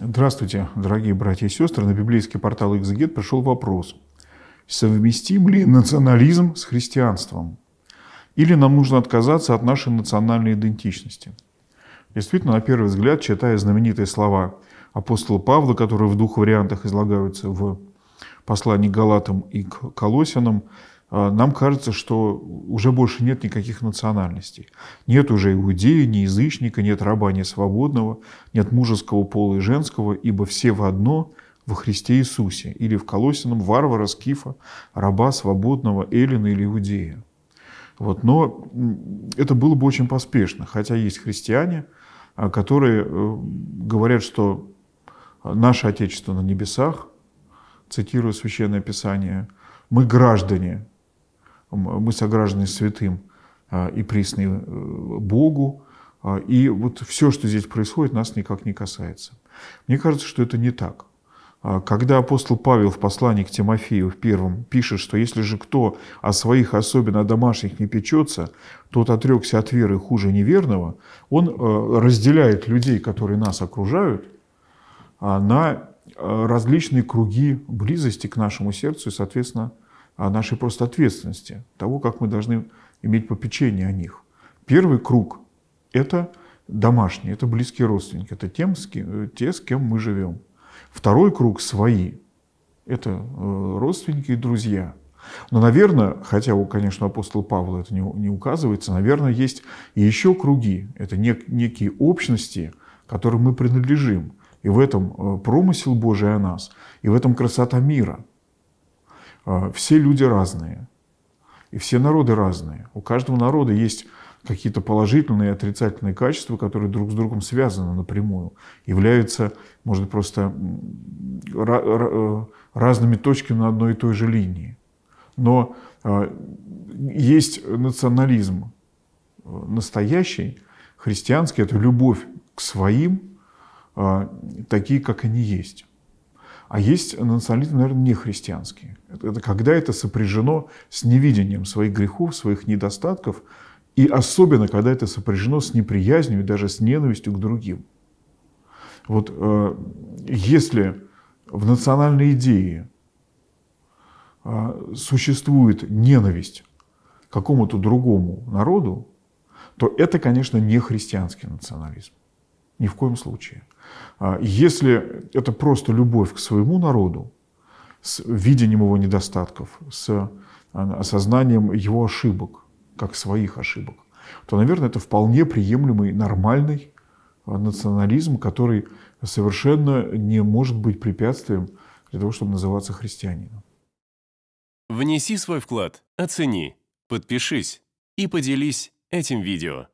Здравствуйте, дорогие братья и сестры. На библейский портал «Экзегет» пришел вопрос. Совместим ли национализм с христианством? Или нам нужно отказаться от нашей национальной идентичности? Действительно, на первый взгляд, читая знаменитые слова апостола Павла, которые в двух вариантах излагаются в послании к Галатам и к Колосинам, а, нам кажется, что уже больше нет никаких национальностей. Нет уже иудея, ни язычника, нет раба, ни свободного, нет мужеского пола и женского, ибо все в одно во Христе Иисусе, или в Колосином варвара, скифа, раба, свободного, эллина или иудея. Вот. Но это было бы очень поспешно, хотя есть христиане, а, которые э, говорят, что наше Отечество на небесах, цитирую Священное Писание, мы граждане мы сограждане святым а, и пресны э, Богу, а, и вот все, что здесь происходит, нас никак не касается. Мне кажется, что это не так. А, когда апостол Павел в послании к Тимофею в первом пишет, что если же кто о своих, особенно о домашних, не печется, тот отрекся от веры хуже неверного, он э, разделяет людей, которые нас окружают, на э, различные круги близости к нашему сердцу и, соответственно, а нашей просто ответственности, того, как мы должны иметь попечение о них. Первый круг – это домашние, это близкие родственники, это тем, с кем, э, те, с кем мы живем. Второй круг – свои, это э, родственники и друзья. Но, наверное, хотя, конечно, апостол Павла это не, не указывается, наверное, есть и еще круги, это нек, некие общности, которым мы принадлежим. И в этом э, промысел Божий о нас, и в этом красота мира – а, все люди разные, и все народы разные. У каждого народа есть какие-то положительные и отрицательные качества, которые друг с другом связаны напрямую, являются, может, просто э, разными точками на одной и той же линии. Но а, есть национализм э, настоящий, христианский, это любовь к своим, а, такие, как они есть. А есть национализм, наверное, нехристианский. Это, это когда это сопряжено с невидением своих грехов, своих недостатков, и особенно, когда это сопряжено с неприязнью и даже с ненавистью к другим. Вот э, если в национальной идее э, существует ненависть к какому-то другому народу, то это, конечно, не христианский национализм. Ни в коем случае. А, если это просто любовь к своему народу, с видением его недостатков, с а, осознанием его ошибок, как своих ошибок, то, наверное, это вполне приемлемый, нормальный а, национализм, который совершенно не может быть препятствием для того, чтобы называться христианином. Внеси свой вклад, оцени, подпишись и поделись этим видео.